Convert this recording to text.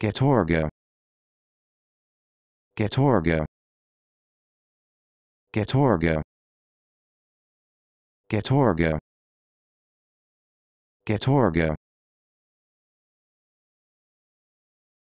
Gatorga Gatorga Gatorga Gatorga Gatorga